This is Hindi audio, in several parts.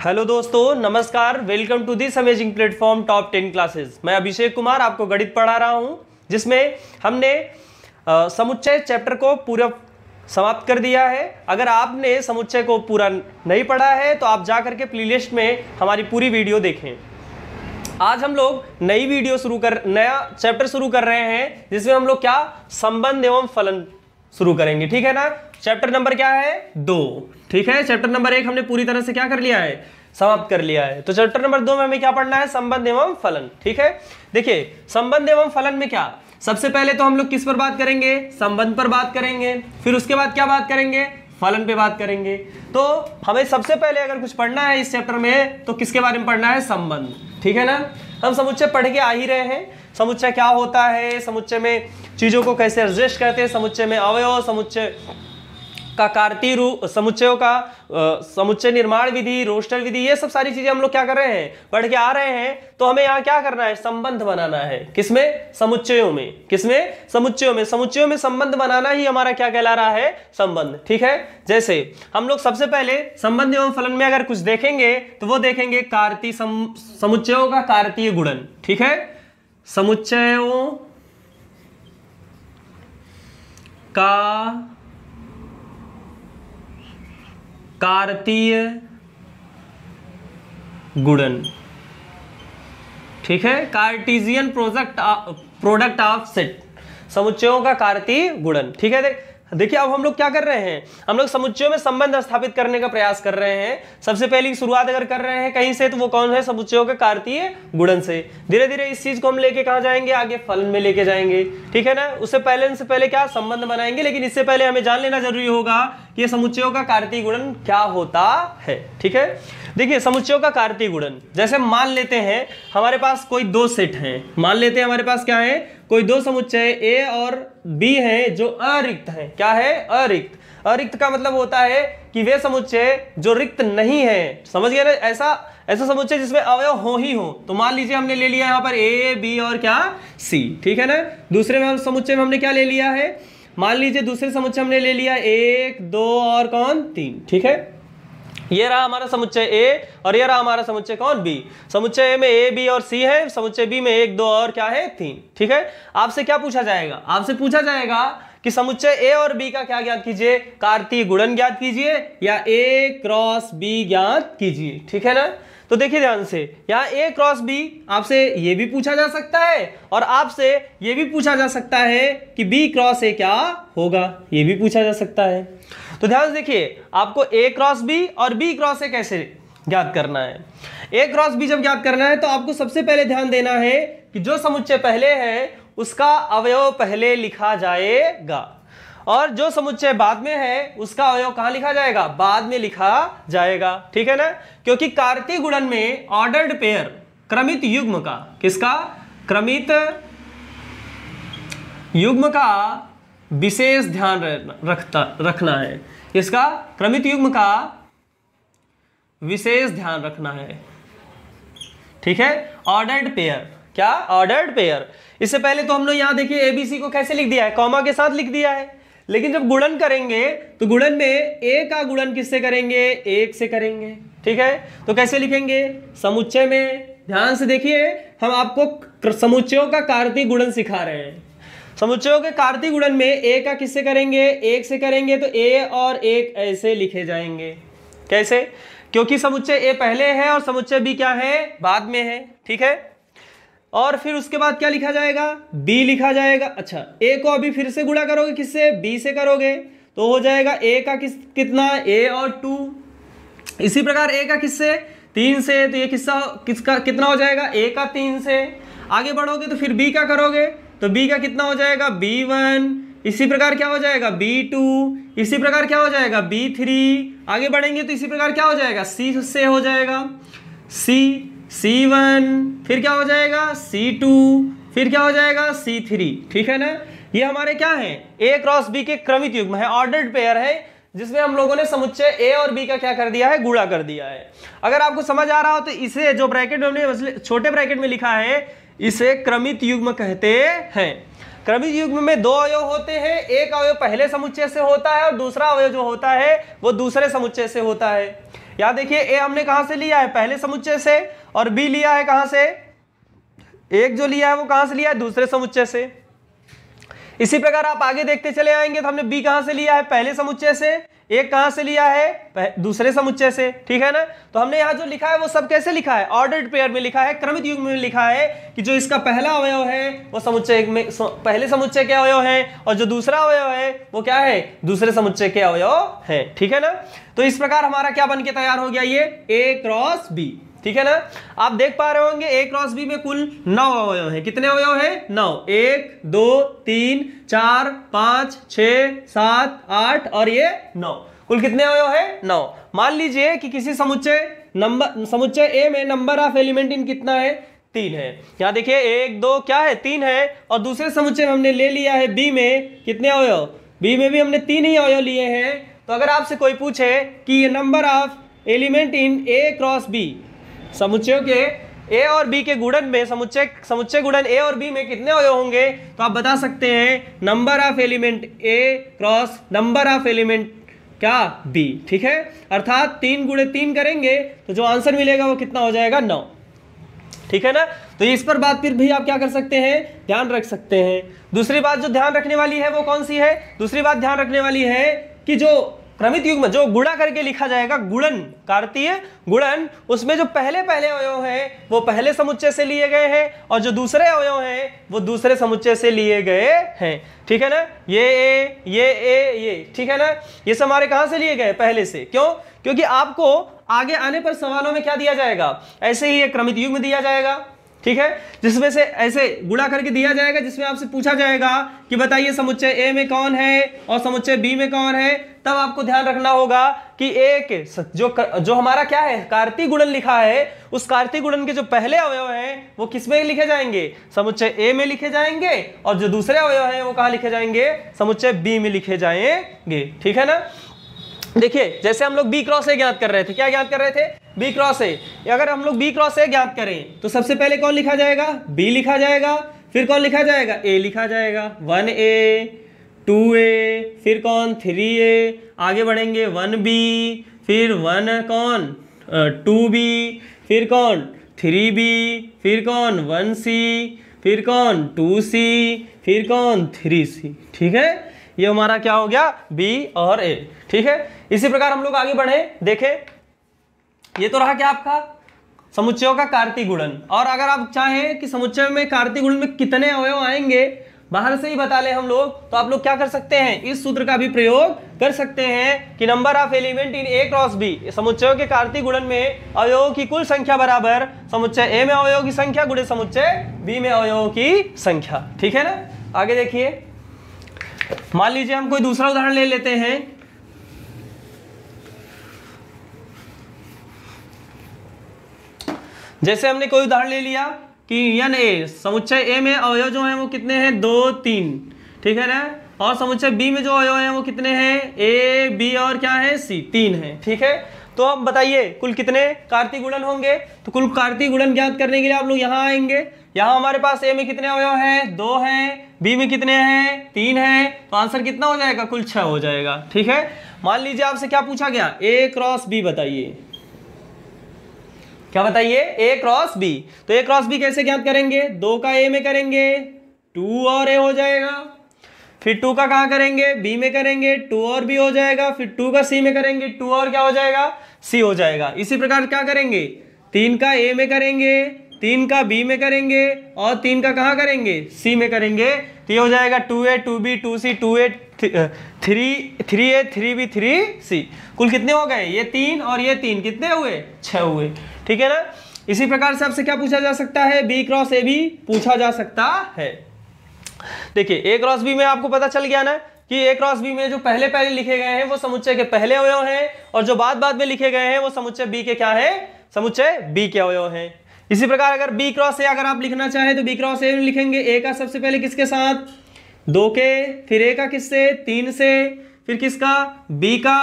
हेलो दोस्तों नमस्कार welcome to this amazing platform top ten classes मैं अभिषेक कुमार आपको गणित पढ़ा रहा हूं जिसमें हमने समुच्चय चैप्टर को पूरा समाप्त कर दिया है अगर आपने समुच्चय को पूरा नहीं पढ़ा है तो आप जा करके प्लेलिस्ट में हमारी पूरी वीडियो देखें आज हम लोग नई वीडियो शुरू कर नया चैप्टर शुरू कर रहे हैं जिसमें हम लोग क्या संबंध एवं फलन शुरू करेंगे ठीक है ना चैप्टर नंबर क्या है दो ठीक है चैप्टर नंबर एक हमने पूरी तरह से क्या कर लिया है समाप्त कर लिया है तो चैप्टर नंबर दो में हमें क्या पढ़ना है संबंध एवं फलन ठीक है देखिए संबंध एवं फलन में क्या सबसे पहले तो हम लोग किस पर बात करेंगे संबंध पर बात करेंगे फिर उसके बाद क्या बात करेंगे फलन पे बात करेंगे तो हमें सबसे पहले अगर कुछ पढ़ना है इस चैप्टर में तो किसके बारे में पढ़ना है संबंध ठीक है ना हम समुच्चय पढ़ के आ ही रहे हैं समुच्चय क्या होता है समुच्चय में चीज़ों को कैसे एडजस्ट करते हैं समुच्चय में अवयव समुच्चय कार्ती रू समुच्चयों का समुच्चय निर्माण विधि रोस्टर विधि ये सब सारी चीजें हम लोग क्या कर रहे हैं पढ़ के आ रहे हैं तो हमें यहाँ क्या करना है संबंध बनाना है किसमें समुच्चयों में किसमें समुच्चयों में समुच्चयों में संबंध बनाना ही हमारा क्या कहला रहा है संबंध ठीक है जैसे हम लोग सबसे पहले संबंध एवं फलन में अगर कुछ देखेंगे तो वो देखेंगे कार्ती सम, समुच्चयों का कार्तीय गुणन ठीक है समुच्चयों का कार्तीय गुणन ठीक है cartesian project product of set समुच्चयों का कार्तीय गुणन ठीक है देख देखिए अब हम लोग क्या कर रहे हैं हम लोग समुच्चयों में संबंध स्थापित करने का प्रयास कर रहे हैं सबसे पहली शुरुआत अगर कर रहे हैं कहीं से तो वो कौन है समुच्चयों के कार्तीय गुणन से धीरे धीरे इस चीज को हम लेके कहा जाएंगे आगे फलन में लेके जाएंगे ठीक है ना उससे पहले से पहले क्या संबंध बनाएंगे लेकिन इससे पहले हमें जान लेना जरूरी होगा कि समुच्चयों का कार्तीय गुणन क्या होता है ठीक है देखिए समुच्चयों का कार्तीय गुणन जैसे मान लेते हैं हमारे पास कोई दो सेट है मान लेते हैं हमारे पास क्या है कोई दो समुच्चय ए और बी हैं जो अरिक्त हैं क्या है अरिक्त अरिक्त का मतलब होता है कि वे समुच्चय जो रिक्त नहीं है समझ गया ना ऐसा ऐसा समुच्चय जिसमें अवयव हो ही हो तो मान लीजिए हमने ले लिया यहां पर ए बी और क्या सी ठीक है ना दूसरे में हम समुच्चय में हमने क्या ले लिया है मान लीजिए दूसरे समुच्चय हमने ले लिया एक दो और कौन तीन ठीक है ये रहा हमारा समुच्चय ए और ये रहा हमारा समुच्चय कौन बी समुच्चय ए में ए बी और सी है समुच्चय बी में एक दो और क्या है तीन ठीक है आपसे क्या पूछा जाएगा आपसे पूछा जाएगा कि समुच्चय ए और बी का क्या ज्ञात कीजिए कार्तीय गुणन ज्ञात कीजिए या ए क्रॉस बी ज्ञात कीजिए ठीक है ना तो देखिए ध्यान से यहाँ ए क्रॉस बी आपसे ये भी पूछा जा सकता है और आपसे ये भी पूछा जा सकता है कि बी क्रॉस ए क्या होगा ये भी पूछा जा सकता है तो ध्यान से देखिए आपको ए क्रॉस बी और बी क्रॉस ए कैसे ज्ञात करना है ए क्रॉस बी जब ज्ञात करना है तो आपको सबसे पहले ध्यान देना है कि जो समुच्चय पहले है उसका अवयव पहले लिखा जाएगा और जो समुच्चय बाद में है उसका अवयव कहाँ लिखा जाएगा बाद में लिखा जाएगा ठीक है ना क्योंकि कार्तिक गुणन में ऑर्डर्ड पेयर क्रमित युग्म का किसका क्रमित युग्म का विशेष ध्यान रखता रखना है इसका क्रमित युग्म का विशेष ध्यान रखना है ठीक है ऑर्डर्ड पेयर क्या ऑर्डर्ड पेयर इससे पहले तो हमने यहां देखिए एबीसी को कैसे लिख दिया है कॉमा के साथ लिख दिया है लेकिन जब गुणन करेंगे तो गुणन में ए का गुणन किससे करेंगे एक से करेंगे ठीक है तो कैसे लिखेंगे समुच्चय में ध्यान से देखिए हम आपको समुच्चयों का कार्तिक गुणन सिखा रहे हैं समझते हो कार्तिक गुणन में ए का किससे करेंगे एक से करेंगे तो ए और एक ऐसे लिखे जाएंगे कैसे क्योंकि समुच्चय ए पहले है और समुच्चय बी क्या है बाद में है ठीक है और फिर उसके बाद क्या लिखा जाएगा बी लिखा जाएगा अच्छा ए को अभी फिर से गुणा करोगे किससे बी से करोगे तो हो जाएगा ए का किस कितना ए और टू इसी प्रकार ए का किससे तीन से तो ये किस्सा किसका कितना हो जाएगा ए का तीन से आगे बढ़ोगे तो फिर बी का करोगे तो बी का कितना हो जाएगा बी वन इसी प्रकार क्या हो जाएगा बी टू इसी प्रकार क्या हो जाएगा बी थ्री आगे बढ़ेंगे तो इसी प्रकार क्या हो जाएगा सी से हो जाएगा सी सी वन फिर क्या हो जाएगा सी टू फिर क्या हो जाएगा सी थ्री ठीक है ना ये हमारे क्या है ए क्रॉस बी के क्रमित युग्म है ऑर्डर्ड पेयर है जिसमें हम लोगों ने समुच्चय ए और बी का क्या कर दिया है गुड़ा कर दिया है अगर आपको समझ आ रहा हो तो इसे जो ब्रैकेट में हमने छोटे ब्रैकेट में लिखा है इसे क्रमित युग्म कहते हैं क्रमित युग्म में दो अवयव होते हैं एक अवयव पहले समुच्चय से होता है और दूसरा अवयव जो होता है वो दूसरे समुच्चय से होता है या देखिए ए हमने कहां से लिया है पहले समुच्चय से और बी लिया है कहां से एक जो लिया है वो कहां से लिया है दूसरे समुच्चय से इसी प्रकार आप आगे देखते चले आएंगे तो हमने बी कहां से लिया है पहले समुच्चय से एक कहां से लिया है दूसरे समुच्चय से ठीक है ना तो हमने यहां जो लिखा है वो सब कैसे लिखा है ऑर्डर्ड पेयर में लिखा है क्रमित युग में लिखा है कि जो इसका पहला अवयव है वो समुच्चय में पहले समुच्चय के अवयव है और जो दूसरा अवयव है वो क्या है दूसरे समुच्चय के अवयव है ठीक है ना तो इस प्रकार हमारा क्या बन के तैयार हो गया ये ए क्रॉस बी ठीक है ना आप देख पा रहे होंगे ए क्रॉस बी में कुल नौ अवयव हैं कितने अवयव हैं नौ एक दो तीन चार पाँच छ सात आठ और ये नौ कुल कितने अवयव है नौ मान लीजिए कि किसी समुच्चय नंबर समुच्चय ए में नंबर ऑफ एलिमेंट इन कितना है तीन है यहां देखिए एक दो क्या है तीन है और दूसरे समुच्चय हमने ले लिया है बी में कितने अवयव बी में भी हमने तीन ही अवयव लिए हैं तो अगर आपसे कोई पूछे कि ये number of element in A cross B समुच्चयों के ए और बी के गुणन में समुच्चय समुच्चय गुणन ए और बी में कितने अवयव होंगे तो आप बता सकते हैं number of element A cross number of element क्या बी ठीक है अर्थात तीन गुणे तीन करेंगे तो जो आंसर मिलेगा वो कितना हो जाएगा नौ ठीक है ना तो इस पर बात फिर भी आप क्या कर सकते हैं ध्यान रख सकते हैं दूसरी बात जो ध्यान रखने वाली है वो कौन सी है दूसरी बात ध्यान रखने वाली है कि जो क्रमित युग में जो गुणा करके लिखा जाएगा गुणन कार्तीय गुणन उसमें जो पहले पहले अवयव हैं वो पहले समुच्चय से लिए गए हैं और जो दूसरे अवयव हैं वो दूसरे समुच्चय से लिए गए हैं ठीक है ना ये ए ये ए ये ठीक है ना ये सब हमारे कहां से लिए गए पहले से क्यों क्योंकि आपको आगे आने पर सवालों में क्या दिया जाएगा ऐसे ही ये क्रमित में दिया जाएगा ठीक है जिसमें से ऐसे गुणा करके दिया जाएगा जिसमें आपसे पूछा जाएगा कि बताइए समुच्चय ए में कौन है और समुच्चय बी में कौन है तब आपको ध्यान रखना होगा कि एक जो जो हमारा क्या है कार्तिक गुणन लिखा है उस कार्तिक गुणन के जो पहले अवयव हैं वो किसमें लिखे जाएंगे समुच्चय ए में लिखे जाएंगे और जो दूसरे अवयव हैं वो कहा लिखे जाएंगे समुच्चय बी में लिखे जाएंगे ठीक है ना देखिए जैसे हम लोग बी क्रॉस ए ज्ञात कर रहे थे क्या ज्ञात कर रहे थे बी क्रॉस ए अगर हम लोग बी क्रॉस ए ज्ञात करें तो सबसे पहले कौन लिखा जाएगा बी लिखा जाएगा फिर कौन लिखा जाएगा ए लिखा जाएगा वन ए टू ए फिर कौन थ्री ए आगे बढ़ेंगे वन बी फिर वन कौन टू बी फिर कौन थ्री बी फिर कौन वन सी फिर कौन टू सी फिर कौन थ्री सी ठीक है ये हमारा क्या हो गया बी और ए ठीक है इसी प्रकार हम लोग आगे बढ़े देखे ये तो रहा क्या आपका समुच्चयों का कार्तिक गुणन और अगर आप चाहें कि समुच्चय में कार्तिक गुणन में कितने अवयव आएंगे बाहर से ही बता ले हम लोग तो आप लोग क्या कर सकते हैं इस सूत्र का भी प्रयोग कर सकते हैं कि number of element in A cross B समुच्चयों के कार्तिक गुणन में अवयवों की कुल संख्या बराबर समुच्चय ए में अवयवों की संख्या गुणे समुच्चय बी में अवयवों की संख्या ठीक है ना आगे देखिए मान लीजिए हम कोई दूसरा उदाहरण ले लेते हैं जैसे हमने कोई उदाहरण ले लिया कि यन ए समुच्चय ए में अवय जो है वो कितने हैं दो तीन ठीक है ना और समुच्चय बी में जो अवय है वो कितने हैं ए बी और क्या है सी तीन है ठीक है तो अब बताइए कुल कितने कार्तिक गुणन होंगे तो कुल कार्तिक गुणन ज्ञात करने के लिए आप लोग यहाँ आएंगे यहाँ हमारे पास ए में कितने अवयव हैं दो हैं बी में कितने हैं तीन हैं तो आंसर कितना हो जाएगा कुल छः हो जाएगा ठीक है मान लीजिए आपसे क्या पूछा गया ए क्रॉस बी बताइए क्या बताइए ए क्रॉस बी तो ए क्रॉस बी कैसे ज्ञात करेंगे दो का ए में करेंगे टू और ए हो जाएगा फिर टू का कहाँ करेंगे बी में करेंगे टू और बी हो जाएगा फिर टू का सी में करेंगे टू और क्या हो जाएगा सी हो जाएगा इसी प्रकार क्या करेंगे तीन का ए में करेंगे तीन का बी में करेंगे और तीन का कहाँ करेंगे सी में करेंगे तो ये हो जाएगा two A two B two C two A three three A three B three C कुल कितने हो गए ये तीन और ये तीन कितने हुए छः हुए ठीक है ना इसी प्रकार से आपसे क्या पूछा जा सकता है बी क्रॉस ए भी पूछा जा सकता है देखिए ए क्रॉस बी में आपको पता चल गया ना कि ए क्रॉस बी में जो पहले पहले लिखे गए हैं वो समुच्चय के पहले अवयव हैं और जो बाद बाद में लिखे गए हैं वो समुच्चय बी के क्या है समुच्चय बी के अवयव हैं इसी प्रकार अगर बी क्रॉस ए अगर आप लिखना चाहें तो बी क्रॉस ए लिखेंगे ए का सबसे पहले किसके साथ दो के फिर ए का किससे तीन से फिर किसका बी का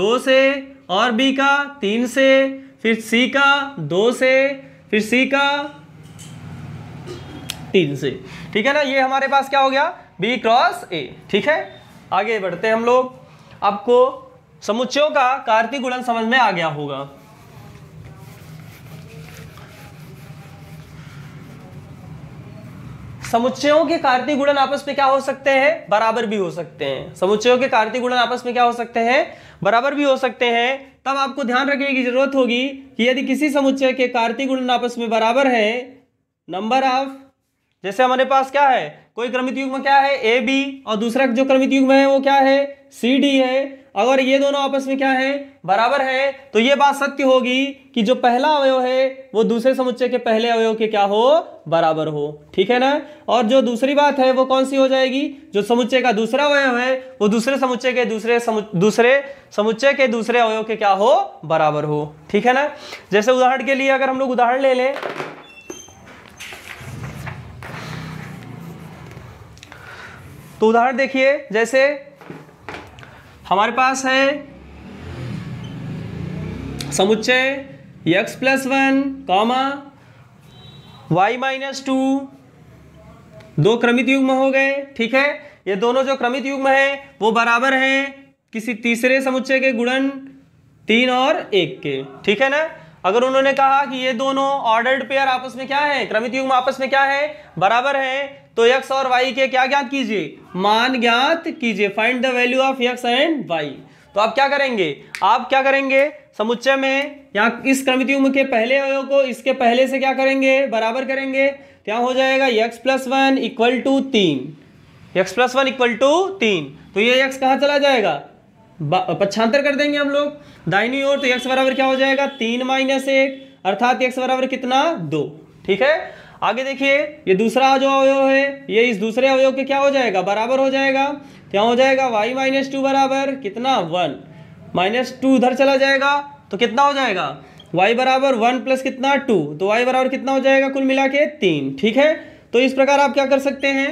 दो से और बी का तीन से फिर सी का दो से फिर सी का तीन से ठीक है ना ये हमारे पास क्या हो गया बी क्रॉस ए ठीक है आगे बढ़ते हैं हम लोग आपको समुच्चयों का कार्तिक गुणन समझ में आ गया होगा समुच्चयों के कार्तिक गुणन आपस में क्या हो सकते हैं बराबर भी हो सकते हैं समुच्चयों के कार्तिक गुणन आपस में क्या हो सकते हैं बराबर भी हो सकते हैं तब आपको ध्यान रखने की जरूरत होगी कि यदि किसी समुच्चय के कार्तिक गुणन आपस में बराबर है नंबर ऑफ जैसे हमारे पास क्या है कोई क्रमित युग्म क्या है ए बी और दूसरा जो क्रमित युग्म है वो क्या है सी डी है अगर ये दोनों आपस में क्या है बराबर है तो ये बात सत्य होगी कि जो पहला अवयव है वो दूसरे समुच्चय के पहले अवयव के क्या हो बराबर हो ठीक है ना और जो दूसरी बात है वो कौन सी हो जाएगी जो समुच्चय का दूसरा अवयव है वो दूसरे समुच्चय के दूसरे समु, दूसरे समुच्चय के दूसरे अवयव के क्या हो बराबर हो ठीक है ना जैसे उदाहरण के लिए अगर हम लोग उदाहरण ले लें तो उदाहरण देखिए जैसे हमारे पास है समुच्चय X plus one comma Y minus two दो क्रमित युग्म हो गए ठीक है ये दोनों जो क्रमित युग्म है वो बराबर है किसी तीसरे समुच्चय के गुणन तीन और एक के ठीक है ना अगर उन्होंने कहा कि ये दोनों ऑर्डर्ड पेयर आपस में क्या है क्रमित युग्म आपस में क्या है बराबर है तो यक्स और वाई के क्या ज्ञात कीजिए मान ज्ञात कीजिए find the value of X and Y तो आप क्या करेंगे आप क्या करेंगे समुच्चय में यहाँ इस क्रमित्युम के पहले अवयव को इसके पहले से क्या करेंगे बराबर करेंगे तो हो जाएगा X plus one equal to तीन X plus one equal to तीन तो ये यक्स कहाँ चला जाएगा पक्षांतर कर देंगे हम लोग दाहिनी ओर तो यक्स बराबर क्या हो जाएगा तीन माइनस एक अर्थात यक्स बराबर कितना दो ठीक है आगे देखिए ये दूसरा जो अवयव है ये इस दूसरे अवयव के क्या हो जाएगा बराबर हो जाएगा क्या हो जाएगा वाई माइनस टू बराबर कितना वन माइनस टू उधर चला जाएगा तो कितना हो जाएगा वाई बराबर वन प्लस कितना टू तो वाई बराबर कितना हो जाएगा कुल मिला के तीन ठीक है तो इस प्रकार आप क्या कर सकते हैं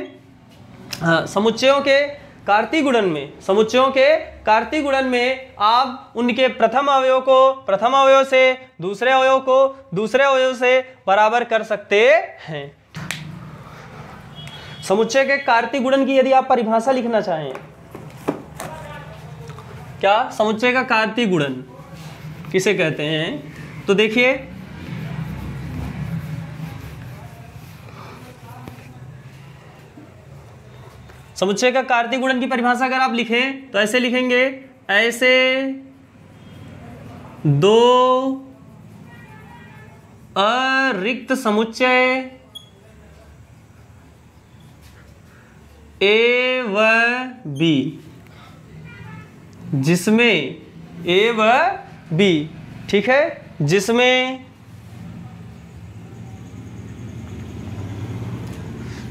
हाँ, समुच्चयों के कार्तिक गुणन में समुच्चयों के कार्तिक गुणन में आप उनके प्रथम अवयव को प्रथम अवयव से दूसरे अवयव को दूसरे अवयव से बराबर कर सकते हैं समुच्चय के कार्तिक गुणन की यदि आप परिभाषा लिखना चाहें क्या समुच्चय का कार्तिक गुणन किसे कहते हैं तो देखिए समुच्चय का कार्तिक गुणन की परिभाषा अगर आप लिखें तो ऐसे लिखेंगे ऐसे दो अरिक्त समुच्चय ए व बी जिसमें ए व बी ठीक है जिसमें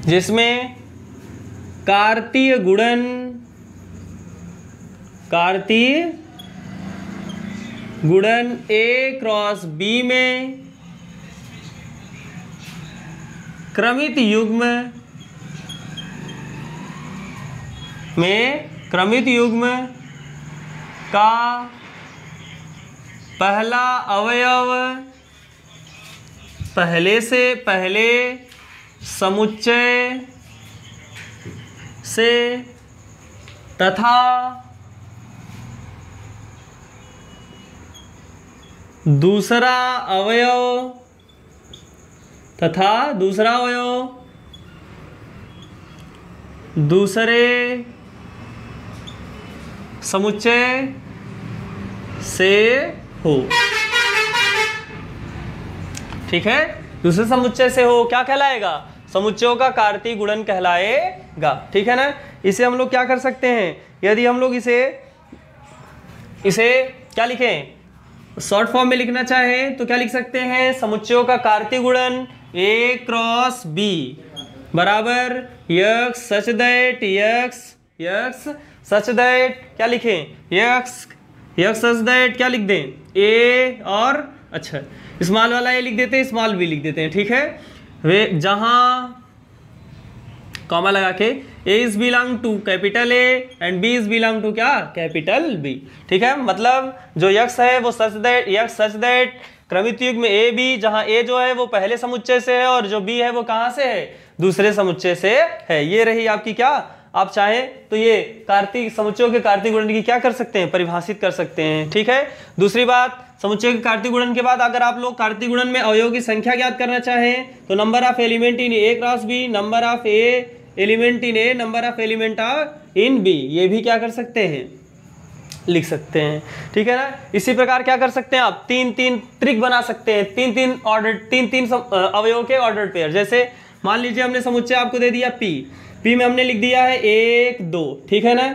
जिसमें कार्तीय गुणन कार्तीय गुणन ए क्रॉस बी में क्रमित युग्म में क्रमित युग्म का पहला अवयव पहले से पहले समुच्चय से तथा दूसरा अवयव तथा दूसरा अवयव दूसरे समुच्चय से हो ठीक है दूसरे समुच्चय से हो क्या कहलाएगा समुच्चयों का कार्तिक गुणन कहलाए गा ठीक है ना इसे हम लोग क्या कर सकते हैं यदि हम लोग इसे इसे क्या लिखें शॉर्ट फॉर्म में लिखना चाहें तो क्या लिख सकते हैं समुच्चयों का कार्तिक गुणन ए क्रॉस बी बराबर X such that X X such that क्या लिखें यक्स यक्स सच दैट क्या लिख दें ए और अच्छा स्मॉल वाला ए लिख देते हैं स्मॉल बी लिख देते हैं ठीक है वे जहाँ कॉमा लगा के A is belong to capital A and B is belong to क्या कैपिटल बी ठीक है मतलब जो यक्स है वो such that X such that क्रमित युग में ए बी जहां ए जो है वो पहले समुच्चय से है और जो बी है वो कहां से है दूसरे समुच्चय से है ये रही आपकी क्या आप चाहें तो ये कार्तिक समुच्चयों के कार्तिक गुणन की क्या कर सकते हैं परिभाषित कर सकते हैं ठीक है दूसरी बात समुच्चय के कार्तिक गुणन के बाद अगर आप लोग कार्तिक गुणन में अवयव की संख्या ज्ञात करना चाहें तो number of element in A cross B number of A element in A number of element of in B ये भी क्या कर सकते हैं लिख सकते हैं ठीक है ना इसी प्रकार क्या कर सकते हैं आप तीन तीन त्रिक बना सकते हैं तीन तीन ऑर्डर तीन तीन अवयव के ऑर्डर पेयर जैसे मान लीजिए हमने समुच्चय आपको दे दिया पी पी में हमने लिख दिया है एक दो ठीक है ना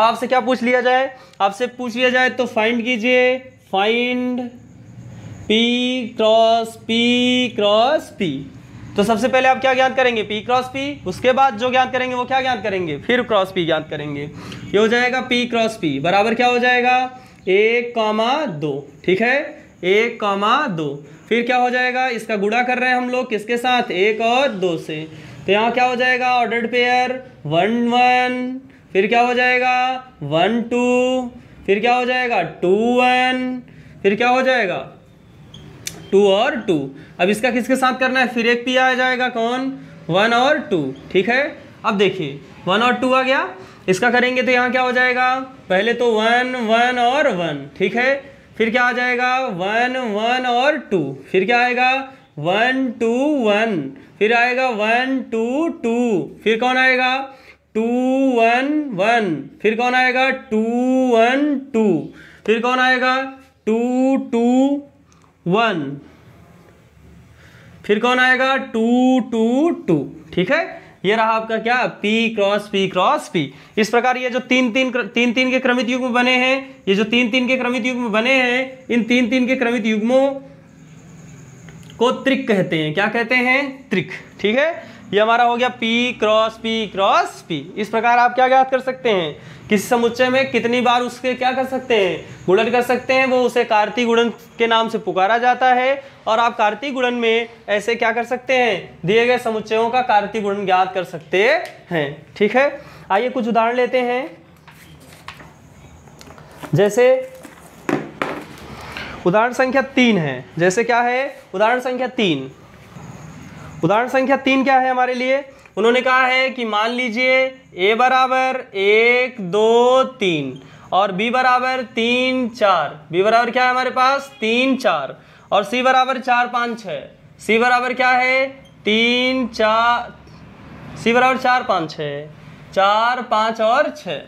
आपसे क्या पूछ लिया जाए आपसे पूछ लिया जाए तो फाइंड कीजिए find P cross P cross P तो सबसे पहले आप क्या ज्ञात करेंगे पी क्रॉस पी उसके बाद जो ज्ञात करेंगे वो क्या ज्ञात करेंगे फिर क्रॉस पी ज्ञात करेंगे ये हो जाएगा पी क्रॉस पी बराबर क्या हो जाएगा एक कॉमा दो ठीक है एक कॉमा दो फिर क्या हो जाएगा इसका गुड़ा कर रहे हैं हम लोग किसके साथ एक और दो से तो यहाँ क्या हो जाएगा ऑर्डर्ड पेयर वन वन फिर क्या हो जाएगा वन टू फिर क्या हो जाएगा टू वन फिर क्या हो जाएगा टू और टू अब इसका किसके साथ करना है फिर एक पी आ जाएगा कौन वन और टू ठीक है अब देखिए वन और टू आ गया इसका करेंगे तो यहाँ क्या हो जाएगा पहले तो वन वन और वन ठीक है फिर क्या आ जाएगा वन वन और टू फिर क्या आएगा वन टू वन फिर आएगा वन टू टू फिर कौन आएगा टू वन वन फिर कौन आएगा टू वन टू फिर कौन आएगा टू टू वन फिर कौन आएगा टू टू टू ठीक है ये रहा आपका क्या P cross P cross P इस प्रकार ये जो तीन तीन तीन तीन के क्रमित युग्म बने हैं ये जो तीन तीन के क्रमित युग्म बने हैं इन तीन तीन के क्रमित युग्मों को त्रिक कहते हैं क्या कहते हैं त्रिक ठीक है ये हमारा हो गया P cross P cross P इस प्रकार आप क्या ज्ञात कर सकते हैं किस समुच्चय में कितनी बार उसके क्या कर सकते हैं गुणन कर सकते हैं वो उसे कार्तिक गुणन के नाम से पुकारा जाता है और आप कार्तिक गुणन में ऐसे क्या कर सकते हैं दिए गए समुच्चयों का कार्तिक गुणन ज्ञात कर सकते हैं ठीक है आइए कुछ उदाहरण लेते हैं जैसे उदाहरण संख्या तीन है जैसे क्या है उदाहरण संख्या तीन उदाहरण संख्या तीन क्या है हमारे लिए उन्होंने कहा है कि मान लीजिए ए बराबर एक दो तीन और बी बराबर तीन चार बी बराबर क्या है हमारे पास तीन चार और सी बराबर चार पाँच छ सी बराबर क्या है तीन चार सी बराबर चार पाँच छ चार पाँच और छ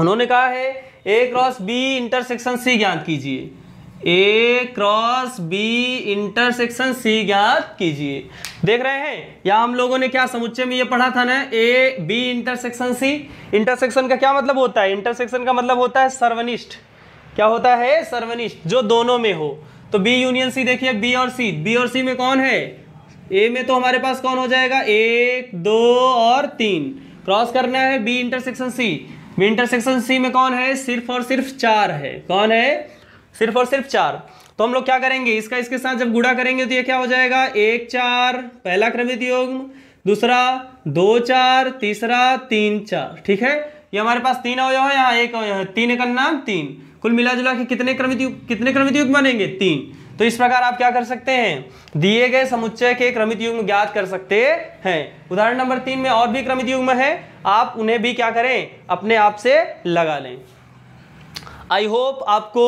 उन्होंने कहा है A cross B intersection C ज्ञात कीजिए A cross B intersection C ज्ञात कीजिए देख रहे हैं या हम लोगों ने क्या समुच्चय में ये पढ़ा था ना A B intersection C intersection का क्या मतलब होता है इंटरसेक्शन का मतलब होता है सर्वनिष्ठ क्या होता है सर्वनिष्ठ जो दोनों में हो तो बी यूनियन सी देखिए बी और सी बी और सी में कौन है ए में तो हमारे पास कौन हो जाएगा एक दो और तीन क्रॉस करना है B intersection C B intersection C में कौन है सिर्फ और सिर्फ चार है कौन है सिर्फ और सिर्फ चार तो हम लोग क्या करेंगे इसका इसके साथ जब गुड़ा करेंगे तो ये क्या हो जाएगा एक चार पहला क्रमित योग दूसरा दो चार तीसरा तीन चार ठीक है ये हमारे पास तीन अवयव है यहाँ एक अवयव है तीन एक नाम तीन कुल मिला जुला के कितने क्रमित युग कितने क्रमित युग बनेंगे तीन तो इस प्रकार आप क्या कर सकते हैं दिए गए समुच्चय के क्रमित युग्म ज्ञात कर सकते हैं उदाहरण नंबर तीन में और भी क्रमित युग्म है आप उन्हें भी क्या करें अपने आप से लगा लें आई होप आपको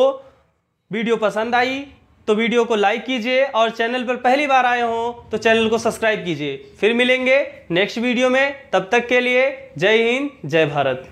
वीडियो पसंद आई तो वीडियो को लाइक कीजिए और चैनल पर पहली बार आए हों तो चैनल को सब्सक्राइब कीजिए फिर मिलेंगे नेक्स्ट वीडियो में तब तक के लिए जय हिंद जय भारत